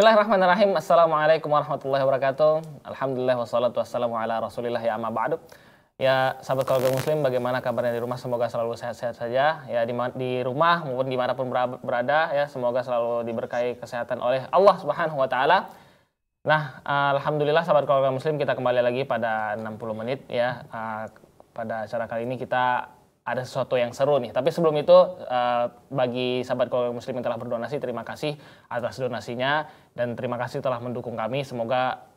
Bismillahirrahmanirrahim. Assalamualaikum warahmatullahi wabarakatuh. Alhamdulillah wassalatu wassalamu ala rasulillah ya amma ba'du. Ya sahabat keluarga muslim bagaimana kabarnya di rumah semoga selalu sehat-sehat saja ya di, di rumah maupun dimanapun berada ya semoga selalu diberkahi kesehatan oleh Allah subhanahu wa ta'ala. Nah Alhamdulillah sahabat keluarga muslim kita kembali lagi pada 60 menit ya. Ah, pada acara kali ini kita ada sesuatu yang seru nih. Tapi sebelum itu uh, bagi sahabat keluarga muslim yang telah berdonasi terima kasih atas donasinya dan terima kasih telah mendukung kami. Semoga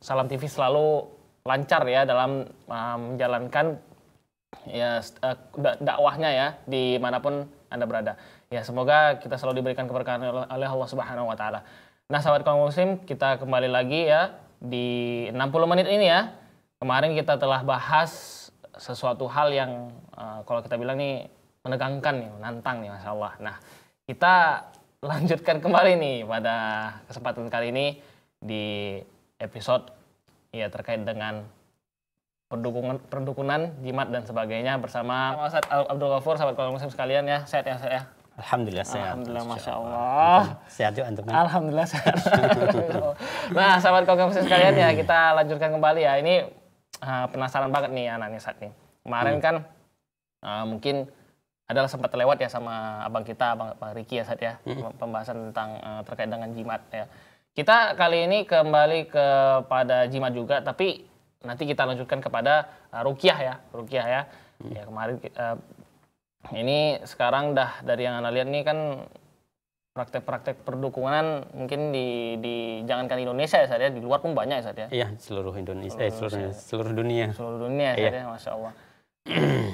Salam TV selalu lancar ya dalam uh, menjalankan ya uh, dakwahnya ya dimanapun anda berada. Ya semoga kita selalu diberikan keberkahan oleh Allah Subhanahu Wa Taala. Nah sahabat kaum muslim kita kembali lagi ya di 60 menit ini ya. Kemarin kita telah bahas sesuatu hal yang uh, kalau kita bilang nih menegangkan nih, menantang nih Masya Allah. Nah, kita lanjutkan kembali nih pada kesempatan kali ini di episode ya terkait dengan pendukungan, perdukunan jimat dan sebagainya bersama Ustaz Abdul Ghafur sahabat kalau muslim sekalian ya sehat ya sehat ya Alhamdulillah sehat Alhamdulillah Masya Allah sehat juga antum Alhamdulillah sehat nah sahabat kalau muslim sekalian ya kita lanjutkan kembali ya ini uh, penasaran banget nih anaknya saat ini. Kemarin hmm. kan uh, mungkin adalah sempat lewat ya sama abang kita, abang, abang Riki ya saat ya, hmm. pembahasan tentang uh, terkait dengan jimat ya. Kita kali ini kembali kepada jimat juga, tapi nanti kita lanjutkan kepada uh, rukiah ya, rukiah ya. Hmm. Ya kemarin uh, ini sekarang dah dari yang anda lihat nih kan praktek-praktek perdukungan mungkin di, di jangankan Indonesia ya saya di luar pun banyak ya saya iya seluruh Indonesia seluruh, eh, seluruh, seluruh dunia seluruh dunia iya. ya iya. masya Allah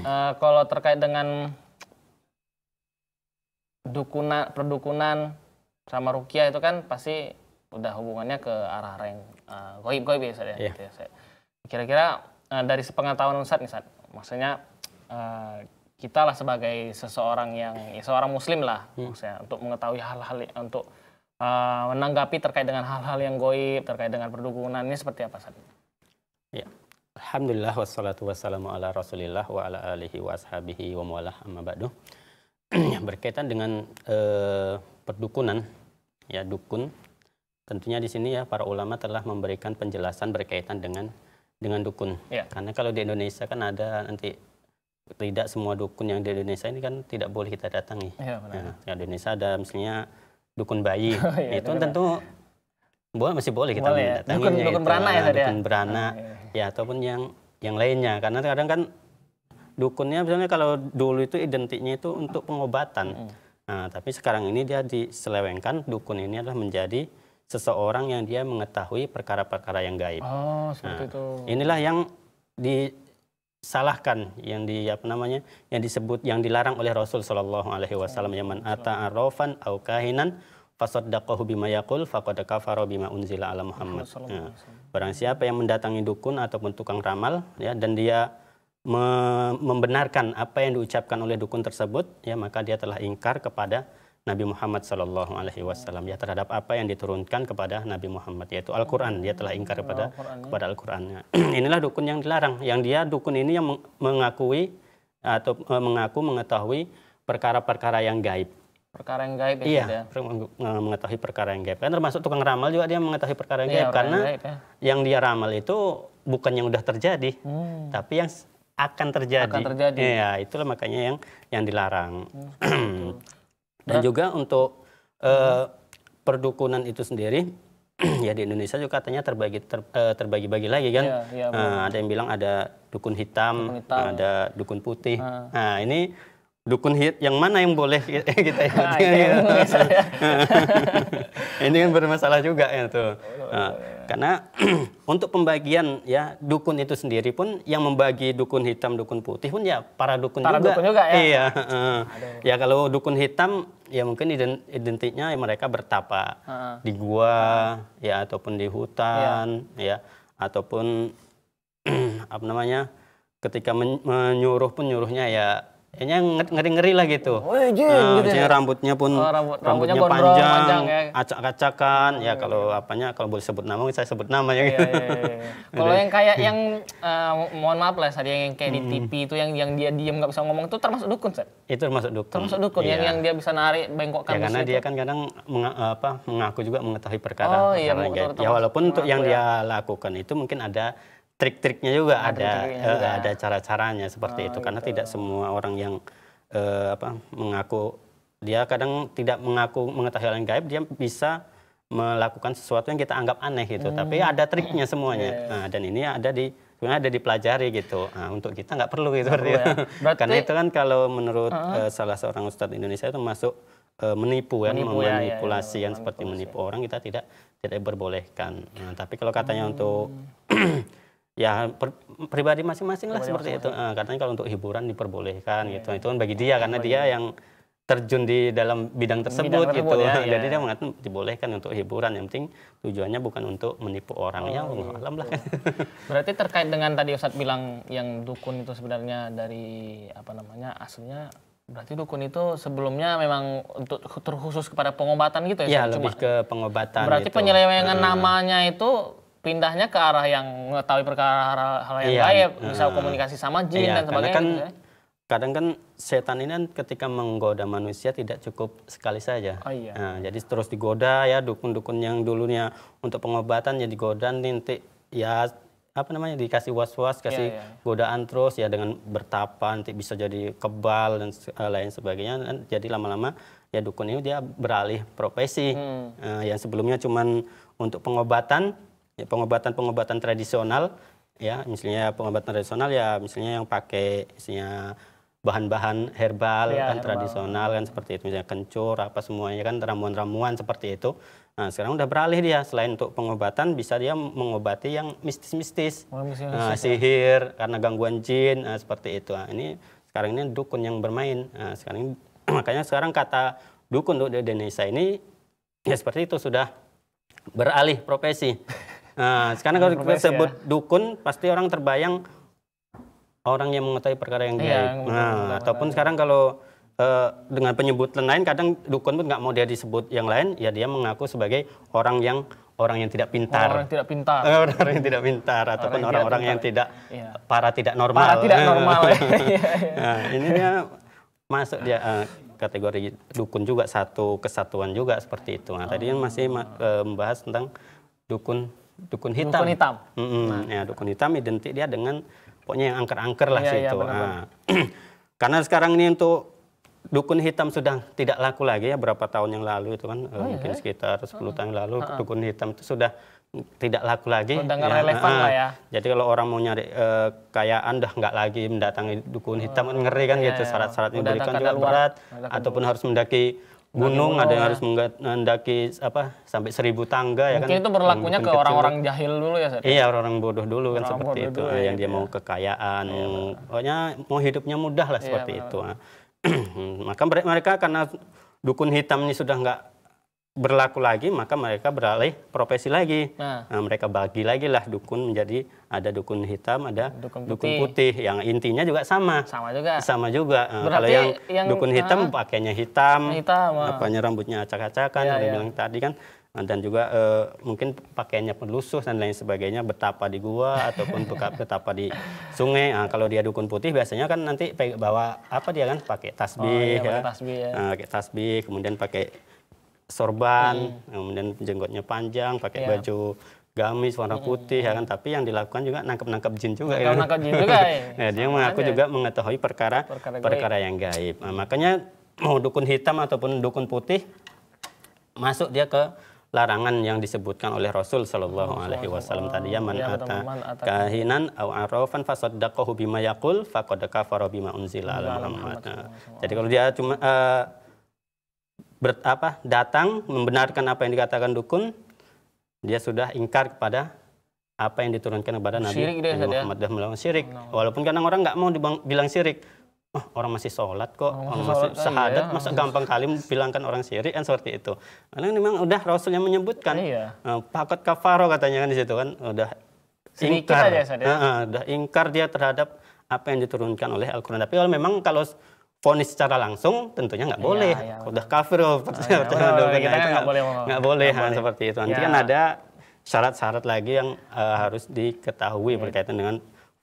uh, kalau terkait dengan dukunan perdukunan sama rukia itu kan pasti udah hubungannya ke arah-arah yang uh, eh, goib goib ya saya iya. gitu ya, kira-kira eh, dari sepengetahuan Ustadz nih Ustadz maksudnya uh, kita lah sebagai seseorang yang ya, seorang muslim lah hmm. maksudnya untuk mengetahui hal-hal untuk uh, menanggapi terkait dengan hal-hal yang goib terkait dengan perdukunan ini seperti apa saat Ya. Alhamdulillah wassalatu wassalamu ala Rasulillah wa ala alihi wa ashabihi wa mualah amma ba'du. Berkaitan dengan uh, perdukunan ya dukun tentunya di sini ya para ulama telah memberikan penjelasan berkaitan dengan dengan dukun. Ya. Karena kalau di Indonesia kan ada nanti tidak semua dukun yang di Indonesia ini kan tidak boleh kita datangi. Iya, ya, benar. Ya, di Indonesia ada misalnya dukun bayi. Oh, iya, itu kan tentu boleh masih boleh kita boleh, ya. dukun, ya, dukun beranak ya, ah, ya dukun beranak. oh, iya, iya. ya ataupun yang yang lainnya karena kadang kan dukunnya misalnya kalau dulu itu identiknya itu untuk pengobatan. Nah, tapi sekarang ini dia diselewengkan dukun ini adalah menjadi seseorang yang dia mengetahui perkara-perkara yang gaib. Oh, seperti nah, itu. Inilah yang di salahkan yang di apa namanya yang disebut yang dilarang oleh Rasul Shallallahu Alaihi Wasallam yaman ata arofan au kahinan fasaddaqahu bima yaqul faqad kafara bima unzila ala Muhammad. Ya. Barang siapa yang mendatangi dukun ataupun tukang ramal ya dan dia me membenarkan apa yang diucapkan oleh dukun tersebut ya maka dia telah ingkar kepada Nabi Muhammad Shallallahu Alaihi Wasallam ya terhadap apa yang diturunkan kepada Nabi Muhammad yaitu Al-Quran dia telah ingkar kepada ya. kepada Al-Quran ya. inilah dukun yang dilarang yang dia dukun ini yang mengakui atau e, mengaku mengetahui perkara-perkara yang gaib perkara yang gaib ya, iya ya? E, mengetahui perkara yang gaib kan termasuk tukang ramal juga dia mengetahui perkara yang iya, gaib karena yang, dia ramal itu bukan yang sudah terjadi hmm. tapi yang akan terjadi akan terjadi ya itulah makanya yang yang dilarang hmm, Dan juga untuk uh, perdukunan itu sendiri ya di Indonesia juga katanya terbagi ter, uh, terbagi-bagi lagi kan. Ya, ya, uh, ada yang bilang ada dukun hitam, dukun hitam. ada dukun putih. Nah, ini dukun hit yang mana yang boleh kita ikuti nah, ya. ini kan bermasalah juga ya tuh nah, karena untuk pembagian ya dukun itu sendiri pun yang membagi dukun hitam dukun putih pun ya para dukun para juga, dukun juga ya iya Aduh. ya kalau dukun hitam ya mungkin identiknya ya, mereka bertapa uh. di gua uh. ya ataupun di hutan yeah. ya ataupun apa namanya ketika menyuruh pun nyuruhnya ya kayaknya ngeri-ngeri lah gitu. Oh, iya, nah, gitu ya? rambutnya pun oh, rambut, rambutnya, rambutnya panjang, panjang ya. acak-acakan. Ya, oh, ya kalau iya. apanya kalau boleh sebut nama saya sebut nama ya. Iya, iya, iya. iya. kalau yang kayak yang uh, mohon maaf lah tadi yang kayak di TV itu yang yang dia diem nggak bisa ngomong itu termasuk dukun, Seth? Itu termasuk dukun. Termasuk dukun iya. yang yang dia bisa narik bengkokkan. Ya karena dia kan kadang menga, apa, mengaku juga mengetahui perkara. Oh iya, Ya walaupun untuk yang dia ya. lakukan itu mungkin ada trik-triknya juga ada ada, trik eh, juga. ada cara-caranya seperti oh, itu karena gitu. tidak semua orang yang uh, apa mengaku dia kadang tidak mengaku mengetahui hal yang gaib dia bisa melakukan sesuatu yang kita anggap aneh gitu hmm. tapi ada triknya semuanya yes. Iya, iya. nah, dan ini ada di sebenarnya ada dipelajari gitu nah, untuk kita nggak perlu gitu ya. karena itu kan kalau menurut uh -huh. uh, salah seorang ustadz Indonesia itu masuk uh, menipu kan ya, manipulasi ya, ya, ya, seperti menipu orang kita tidak tidak berbolehkan nah, tapi kalau katanya hmm. untuk ya per, pribadi masing-masing lah seperti masing itu. Uh, katanya kalau untuk hiburan diperbolehkan yeah. gitu. Iya. Itu kan bagi dia karena dia yang terjun di dalam bidang tersebut bidang gitu. Ya, ah, ya, Jadi ya. dia mengatakan dibolehkan untuk hiburan. Yang penting tujuannya bukan untuk menipu orang oh, ya Allah oh, alam lah. Gitu. Berarti terkait dengan tadi Ustadz bilang yang dukun itu sebenarnya dari apa namanya aslinya Berarti dukun itu sebelumnya memang untuk terkhusus kepada pengobatan gitu ya? Iya, lebih ke pengobatan. Berarti gitu. penyelewengan hmm. namanya itu pindahnya ke arah yang mengetahui perkara hal, hal yang iya, gaib, uh, bisa komunikasi sama jin iya, dan sebagainya. kan, gitu ya. Kadang kan setan ini kan ketika menggoda manusia tidak cukup sekali saja. Oh, iya. nah, jadi terus digoda ya dukun-dukun yang dulunya untuk pengobatan jadi ya goda nanti ya apa namanya dikasih was-was, iya, kasih yeah, yeah. godaan terus ya dengan bertapa nanti bisa jadi kebal dan eh, lain sebagainya. Dan jadi lama-lama ya dukun ini dia beralih profesi hmm. uh, yang sebelumnya cuman untuk pengobatan ya pengobatan-pengobatan tradisional ya misalnya pengobatan tradisional ya misalnya yang pakai misalnya bahan-bahan herbal ya, kan herbal. tradisional kan seperti itu misalnya kencur apa semuanya kan ramuan-ramuan seperti itu nah sekarang udah beralih dia selain untuk pengobatan bisa dia mengobati yang mistis-mistis oh, nah, ya. sihir ya. karena gangguan jin nah, seperti itu nah, ini sekarang ini dukun yang bermain nah, sekarang ini, makanya sekarang kata dukun untuk di Indonesia ini ya seperti itu sudah beralih profesi Nah, sekarang kalau kita ya. sebut ya. dukun, pasti orang terbayang orang yang mengetahui perkara yang iya, gaib. Ya, nah, ataupun sekarang kalau uh, dengan penyebut lain, kadang dukun pun nggak mau dia disebut yang lain, ya dia mengaku sebagai orang yang orang yang tidak pintar. Orang yang tidak pintar. orang yang tidak pintar ataupun orang-orang yang tidak ya. para tidak normal. Para tidak normal. Iya, iya. nah, ini dia masuk dia uh, kategori dukun juga satu kesatuan juga seperti itu. Nah, tadi yang masih eh, membahas tentang dukun dukun hitam. Dukun hitam. Mm -hmm. nah. Ya, dukun hitam identik dia dengan pokoknya yang angker-angker lah ya, situ. Iya, ya, benar -benar. Ah. Karena sekarang ini untuk dukun hitam sudah tidak laku lagi ya berapa tahun yang lalu itu kan oh, eh, iya. mungkin iya. sekitar 10 uh, tahun lalu uh, uh. dukun hitam itu sudah tidak laku lagi. Sudah ya, relevan uh, lah ya. Jadi kalau orang mau nyari uh, kekayaan dah nggak lagi mendatangi dukun hitam mengerikan ngeri kan iya, gitu iya, syarat-syaratnya diberikan juga berat ataupun harus mendaki gunung, ada yang harus mendaki apa sampai seribu tangga ya kan. itu berlakunya ke orang-orang jahil dulu ya. Seth? Iya orang-orang bodoh dulu kan seperti itu, dulu, ah, ya yang gitu dia ya. mau kekayaan, mau, iya, pokoknya mau hidupnya mudah lah iya, seperti ya, itu. Ah. Maka mereka karena dukun hitam ini sudah nggak berlaku lagi maka mereka beralih profesi lagi nah. Nah, mereka bagi lagi lah dukun menjadi ada dukun hitam ada dukun putih, dukun putih. yang intinya juga sama sama juga sama juga nah, Berarti kalau yang, yang dukun nah. hitam pakainya hitam, hitam ah. apanya rambutnya acak-acakan ya, ya. bilang tadi kan nah, dan juga eh, mungkin pakainya pelusuh dan lain sebagainya betapa di gua ataupun betapa di sungai nah, kalau dia dukun putih biasanya kan nanti bawa apa dia kan pakai tasbih oh, iya, ya pakai tasbih, ya. Nah, pakai tasbih kemudian pakai sorban, hmm. kemudian jenggotnya panjang, pakai yeah. baju gamis warna hmm. putih hmm. ya kan tapi yang dilakukan juga nangkep-nangkep jin juga nangkep, ya. nangkep jin juga ya. nah, dia mengaku aja. juga mengetahui perkara perkara, gaib. perkara yang gaib. Nah, makanya mau dukun hitam ataupun dukun putih masuk dia ke larangan yang disebutkan oleh Rasul Shallallahu Alaihi Wasallam tadi ya man ya, ata kahinan au arafan fasodakohubimayakul bima unzila ala nah, Muhammad. Jadi kalau dia cuma uh, ber, apa, datang membenarkan apa yang dikatakan dukun, dia sudah ingkar kepada apa yang diturunkan kepada Nabi syirik dia, ya? Muhammad ya? dan melawan syirik. Walaupun kadang orang nggak mau bilang syirik, oh, orang masih sholat kok, oh, orang masih, masih iya. syahadat, iya, masa gampang kali bilangkan orang syirik kan seperti itu. Karena memang udah Rasul yang menyebutkan, iya. Eh, pakot kafaro katanya kan di situ kan, udah Sedikit ingkar, aja, uh, uh, udah ingkar dia terhadap apa yang diturunkan oleh Al-Quran. Tapi kalau memang kalau fonis secara langsung tentunya nggak iya, boleh. Ya, ya, udah kafir loh ya, kita nggak boleh nggak boleh, boleh. seperti itu. Nanti ya. kan ada syarat-syarat lagi yang uh, harus diketahui ya. berkaitan dengan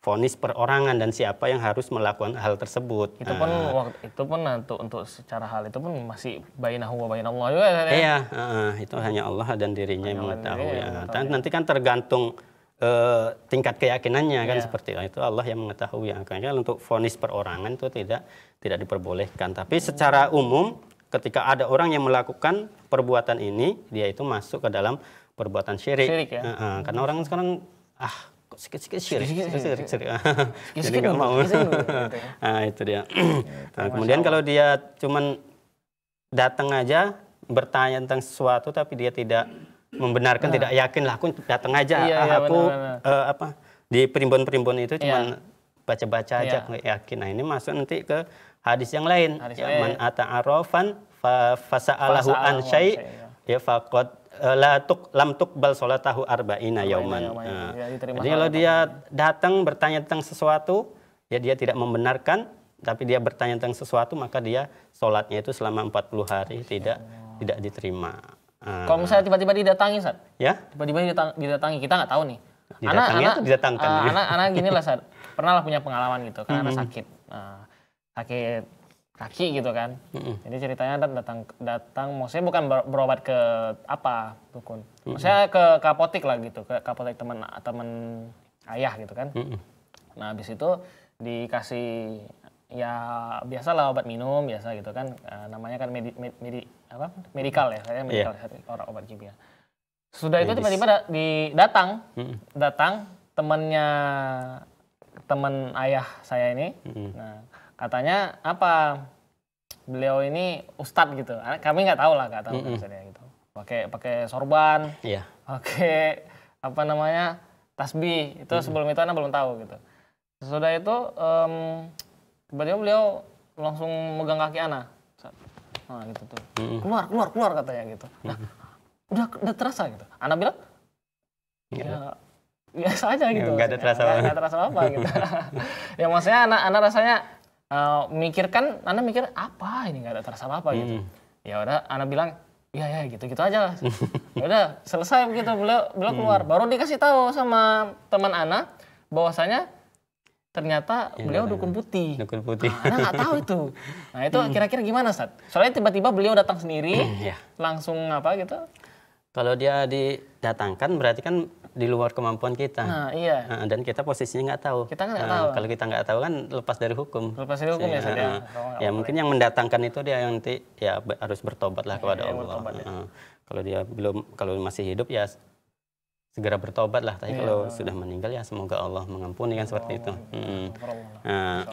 vonis perorangan dan siapa yang harus melakukan hal tersebut. Itu pun uh, waktu, itu pun untuk untuk secara hal itu pun masih bainahu wa bainallah juga ya. ya? Iya, uh, itu hanya Allah dan dirinya yang mengetahui. Ya, ya. Nanti kan tergantung eh, tingkat keyakinannya kan iya. seperti itu Allah yang mengetahui akhirnya untuk vonis perorangan itu tidak tidak diperbolehkan tapi hmm. secara umum ketika ada orang yang melakukan perbuatan ini dia itu masuk ke dalam perbuatan syirik, syirik ya? uh, uh, karena hmm. orang sekarang ah sikit-sikit syirik syirik iya. syirik jadi nggak mau gitu ya. nah, itu dia iya, nah, kemudian kalau dia cuman datang aja bertanya tentang sesuatu tapi dia tidak membenarkan, nah. tidak yakin lah aku datang aja. Iya, iya ah, iya, aku Uh, apa di perimbun-perimbun itu iya. cuma yeah. baca-baca aja iya. nggak yakin. Nah, ini masuk nanti ke hadis yang lain. Hadis ya, man ata arofan fa fasa'alahu an syai' ya faqad eh, la tuk lam tuk bal salatahu arba'ina yauman. Ah. Ya, jadi kalau dia datang bertanya tentang sesuatu, ya dia tidak membenarkan tapi dia bertanya tentang sesuatu maka dia sholatnya itu selama empat puluh hari tidak oh. tidak diterima. Uh, Kalau misalnya tiba-tiba didatangi, Sat. Ya? Tiba-tiba didatangi, kita nggak tahu nih. Didatangi anak, atau didatangkan? uh, anak, anak gini lah, Sat. Pernah lah punya pengalaman gitu, karena mm -hmm. sakit. Uh, sakit kaki gitu kan. Mm -hmm. Jadi ceritanya datang, datang, maksudnya bukan berobat ke apa, dukun. Maksudnya ke kapotik lah gitu, ke kapotik teman temen ayah gitu kan. Mm -hmm. Nah, habis itu dikasih ya biasalah obat minum biasa gitu kan uh, namanya kan medi, med, medi apa medikal ya saya iya. medikal yeah. orang obat kimia ya. sudah Medis. itu tiba-tiba da, di datang hmm datang temennya teman ayah saya ini hmm nah katanya apa beliau ini ustadz gitu ah, kami nggak tahu lah nggak tahu mm-hmm. misalnya gitu pakai pakai sorban yeah. pakai apa namanya tasbih itu hmm sebelum itu anak belum tahu gitu sudah itu um, tiba-tiba beliau langsung megang kaki Ana nah gitu tuh keluar keluar keluar katanya gitu nah udah udah terasa gitu Ana bilang iya. ya biasa aja ya, gitu Gak ada terasa terasa apa gitu ya maksudnya Ana Ana rasanya uh, mikirkan Ana mikir apa ini gak ada terasa apa, -apa gitu ya udah Ana bilang Iya ya gitu gitu aja lah ya udah selesai begitu beliau beliau keluar mm. baru dikasih tahu sama teman Ana bahwasanya ternyata ya, beliau iya. dukun putih. Dukun putih. Nah, nggak tahu itu. Nah itu kira-kira gimana Sat? Soalnya tiba-tiba beliau datang sendiri, ya. langsung apa gitu? Kalau dia didatangkan berarti kan di luar kemampuan kita. Nah, iya. Nah, dan kita posisinya nggak tahu. Kita nggak nah, tahu. Kalau kita nggak tahu kan lepas dari hukum. Lepas dari hukum ya, ya, oh, ya. ya mungkin yang mendatangkan itu dia yang nanti ya harus bertobatlah lah iya, kepada ya, Allah. Bertobat, ya. Kalau dia belum kalau masih hidup ya segera bertobat lah. Tapi kalau iya. sudah meninggal ya semoga Allah mengampuni kan seperti itu. Hmm. Nah,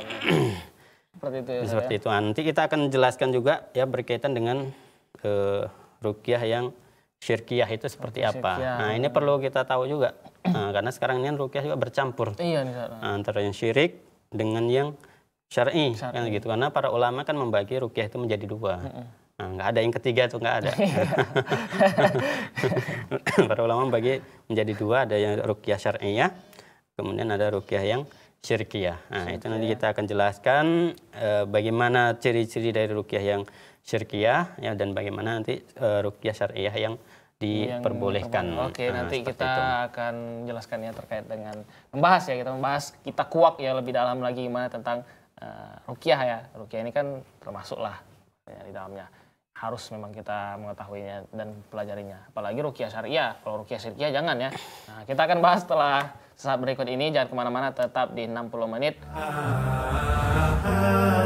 seperti ya, ya. itu. Nanti kita akan jelaskan juga ya berkaitan dengan uh, rukyah yang syirkiyah itu seperti Rukiah. apa. Nah ini perlu kita tahu juga nah, karena sekarang ini kan rukyah juga bercampur iya, antara yang syirik dengan yang syar'i kan syari. kan gitu karena para ulama kan membagi rukyah itu menjadi dua. Mm Nah, nggak ada yang ketiga tuh nggak ada. Iya. para ulama bagi menjadi dua, ada yang rukyah syariah kemudian ada rukyah yang syirkiyah. Nah, itu nanti kita akan jelaskan e, bagaimana ciri-ciri dari rukyah yang syirkiyah ya dan bagaimana nanti e, eh, rukyah syariah yang diperbolehkan. Yang, Oke, nah, nanti kita itu. akan jelaskan ya terkait dengan membahas ya kita membahas kita kuak ya lebih dalam lagi gimana tentang uh, eh, rukyah ya. Rukyah ini kan termasuklah ya, di dalamnya harus memang kita mengetahuinya dan pelajarinya. Apalagi rukiah syariah. Kalau rukiah syariah jangan ya. Nah, kita akan bahas setelah saat berikut ini. Jangan kemana-mana, tetap di 60 menit. Ah, ah, ah.